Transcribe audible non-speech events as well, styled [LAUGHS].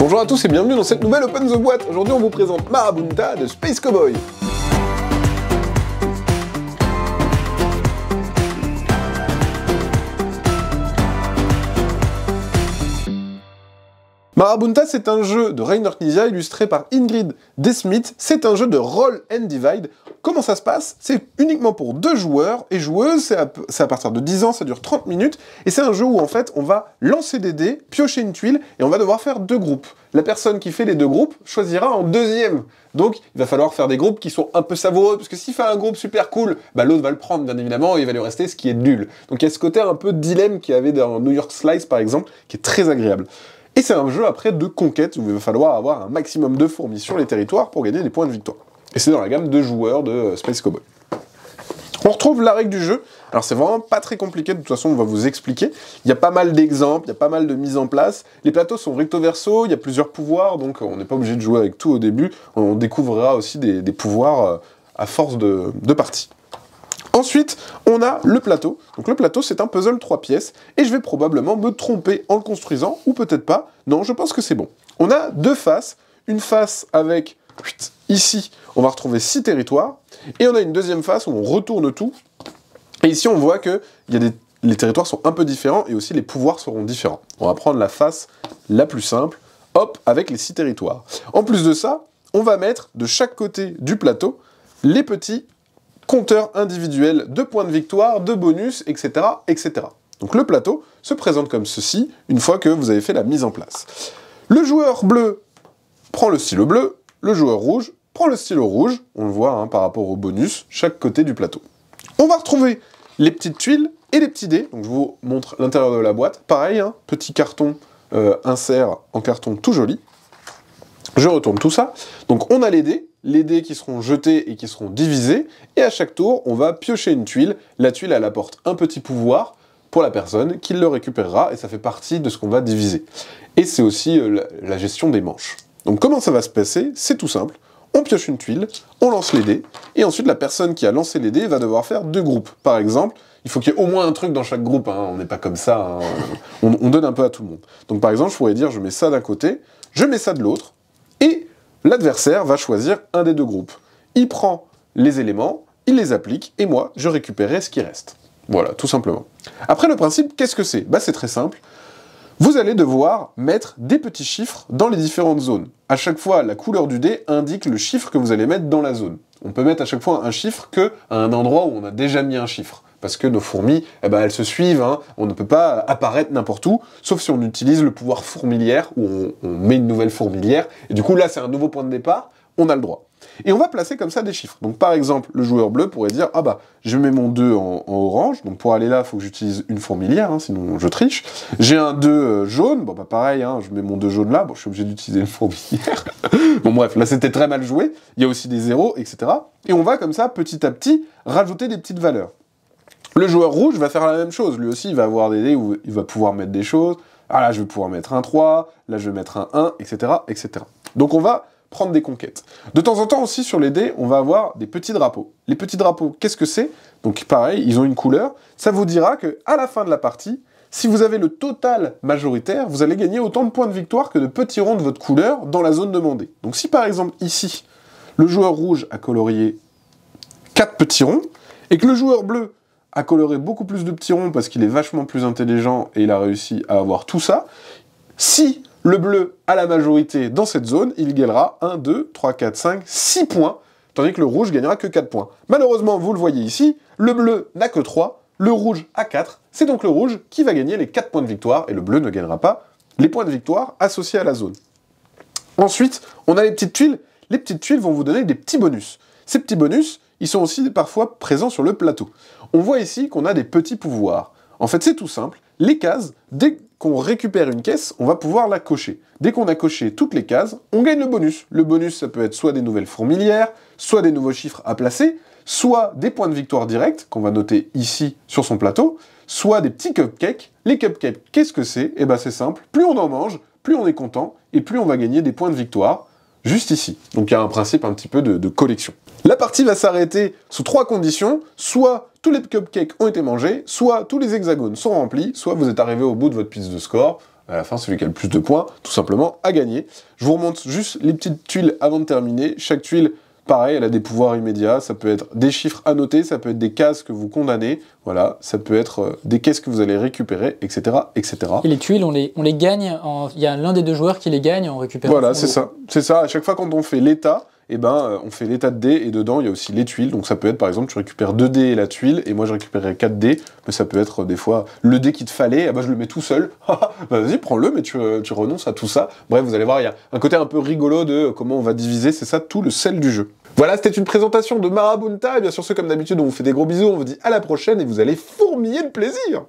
Bonjour à tous et bienvenue dans cette nouvelle Open the Boîte. Aujourd'hui, on vous présente Marabunta de Space Cowboy. Marabunta, c'est un jeu de Reiner Knizia illustré par Ingrid Desmith. C'est un jeu de Roll and Divide Comment ça se passe C'est uniquement pour deux joueurs et joueuses, c'est à, partir de 10 ans, ça dure 30 minutes, et c'est un jeu où en fait on va lancer des dés, piocher une tuile, et on va devoir faire deux groupes. La personne qui fait les deux groupes choisira en deuxième. Donc il va falloir faire des groupes qui sont un peu savoureux, parce que s'il fait un groupe super cool, bah, l'autre va le prendre bien évidemment, et il va lui rester ce qui est nul. Donc il y a ce côté un peu dilemme qu'il y avait dans New York Slice par exemple, qui est très agréable. Et c'est un jeu après de conquête où il va falloir avoir un maximum de fourmis sur les territoires pour gagner des points de victoire. Et c'est dans la gamme de joueurs de euh, Space Cowboy. On retrouve la règle du jeu. Alors c'est vraiment pas très compliqué, de toute façon on va vous expliquer. Il y a pas mal d'exemples, il y a pas mal de mises en place. Les plateaux sont recto verso, il y a plusieurs pouvoirs, donc euh, on n'est pas obligé de jouer avec tout au début. On découvrira aussi des, pouvoirs euh, à force de, de partie. Ensuite, on a le plateau. Donc le plateau, c'est un puzzle 3 pièces, et je vais probablement me tromper en le construisant, ou peut-être pas. Non, je pense que c'est bon. On a deux faces, une face avec Ici, on va retrouver six territoires. Et on a une deuxième face où on retourne tout. Et ici, on voit que les territoires sont un peu différents et aussi les pouvoirs seront différents. On va prendre la face la plus simple, hop, avec les six territoires. En plus de ça, on va mettre de chaque côté du plateau les petits compteurs individuels de points de victoire, de bonus, etc. etc. Donc le plateau se présente comme ceci une fois que vous avez fait la mise en place. Le joueur bleu prend le stylo bleu, le joueur rouge prend le stylo rouge, on le voit hein, par rapport au bonus, chaque côté du plateau. On va retrouver les petites tuiles et les petits dés, donc je vous montre l'intérieur de la boîte. Pareil, hein, petit carton euh, insert en carton tout joli. Je retourne tout ça. Donc on a les dés, les dés qui seront jetés et qui seront divisés, et à chaque tour, on va piocher une tuile. La tuile, elle apporte un petit pouvoir, pour la personne qui le récupérera et ça fait partie de ce qu'on va diviser. Et c'est aussi euh, la gestion des manches. Donc comment ça va se passer C'est tout simple. On pioche une tuile, on lance les dés, et ensuite la personne qui a lancé les dés va devoir faire deux groupes. Par exemple, il faut qu'il y ait au moins un truc dans chaque groupe, hein. on n'est pas comme ça, hein. on, donne un peu à tout le monde. Donc par exemple, je pourrais dire je mets ça d'un côté, je mets ça de l'autre, et l'adversaire va choisir un des deux groupes. Il prend les éléments, il les applique, et moi, je récupérerai ce qui reste. Voilà, tout simplement. Après, le principe, qu'est-ce que c'est Bah, c'est très simple. Vous allez devoir mettre des petits chiffres dans les différentes zones. À chaque fois, la couleur du dé indique le chiffre que vous allez mettre dans la zone. On peut mettre à chaque fois un chiffre qu'à un endroit où on a déjà mis un chiffre. Parce que nos fourmis, eh ben, elles se suivent, hein. on ne peut pas apparaître n'importe où, sauf si on utilise le pouvoir fourmilière, où on met une nouvelle fourmilière. Et du coup, là, c'est un nouveau point de départ, on a le droit. Et on va placer comme ça des chiffres. Donc par exemple, le joueur bleu pourrait dire, ah bah, je mets mon 2 en, orange, donc pour aller là, il faut que j'utilise une fourmilière, hein, sinon je triche. J'ai un 2 euh, jaune, bon bah pareil, hein, je mets mon 2 jaune là, bon je suis obligé d'utiliser une fourmilière. [LAUGHS] bon bref, là c'était très mal joué, il y a aussi des zéros, etc. Et on va comme ça, petit à petit, rajouter des petites valeurs. Le joueur rouge va faire la même chose, lui aussi il va avoir des dés où il va pouvoir mettre des choses, ah là je vais pouvoir mettre un 3, là je vais mettre un 1, etc. etc. Donc on va prendre des conquêtes. De temps en temps aussi sur les dés, on va avoir des petits drapeaux. Les petits drapeaux, qu'est-ce que c'est Donc pareil, ils ont une couleur. Ça vous dira que à la fin de la partie, si vous avez le total majoritaire, vous allez gagner autant de points de victoire que de petits ronds de votre couleur dans la zone demandée. Donc si par exemple ici, le joueur rouge a colorié 4 petits ronds, et que le joueur bleu a coloré beaucoup plus de petits ronds parce qu'il est vachement plus intelligent et il a réussi à avoir tout ça, si le bleu a la majorité dans cette zone, il gagnera 1, 2, 3, 4, 5, 6 points, tandis que le rouge gagnera que 4 points. Malheureusement, vous le voyez ici, le bleu n'a que 3, le rouge a 4, c'est donc le rouge qui va gagner les 4 points de victoire, et le bleu ne gagnera pas les points de victoire associés à la zone. Ensuite, on a les petites tuiles. Les petites tuiles vont vous donner des petits bonus. Ces petits bonus, ils sont aussi parfois présents sur le plateau. On voit ici qu'on a des petits pouvoirs. En fait, c'est tout simple les cases, dès qu'on récupère une caisse, on va pouvoir la cocher. Dès qu'on a coché toutes les cases, on gagne le bonus. Le bonus, ça peut être soit des nouvelles fourmilières, soit des nouveaux chiffres à placer, soit des points de victoire directs, qu'on va noter ici sur son plateau, soit des petits cupcakes. Les cupcakes, qu'est-ce que c'est Eh bien, c'est simple, plus on en mange, plus on est content, et plus on va gagner des points de victoire, juste ici. Donc il y a un principe un petit peu de collection. La partie va s'arrêter sous trois conditions, soit tous les cupcakes ont été mangés, soit tous les hexagones sont remplis, soit vous êtes arrivé au bout de votre piste de score, à la fin celui qui a le plus de points, tout simplement, à gagner. Je vous remonte juste les petites tuiles avant de terminer, chaque tuile Pareil, elle a des pouvoirs immédiats, ça peut être des chiffres à noter, ça peut être des cases que vous condamnez, voilà, ça peut être euh, des caisses que vous allez récupérer, etc. etc. Et les tuiles, on les, on les gagne, il y a l'un des deux joueurs qui les gagne en récupérant. Voilà, c'est ça, c'est ça, à chaque fois quand on fait l'état, et eh ben euh, on fait l'état de dés et dedans il y a aussi les tuiles. Donc ça peut être par exemple tu récupères 2 dés et la tuile et moi je récupère 4 dés, mais ça peut être euh, des fois le dé qu'il te fallait, ah bah je le mets tout seul. [LAUGHS] Ah, bah, vas-y, prends-le mais euh, tu, renonces à tout ça. Bref, vous allez voir, il y a un côté un peu rigolo de comment on va diviser, c'est ça tout le sel du jeu. Voilà, c'était une présentation de Marabunta et bien sûr comme d'habitude on vous fait des gros bisous, on vous dit à la prochaine et vous allez fourmiller de plaisir.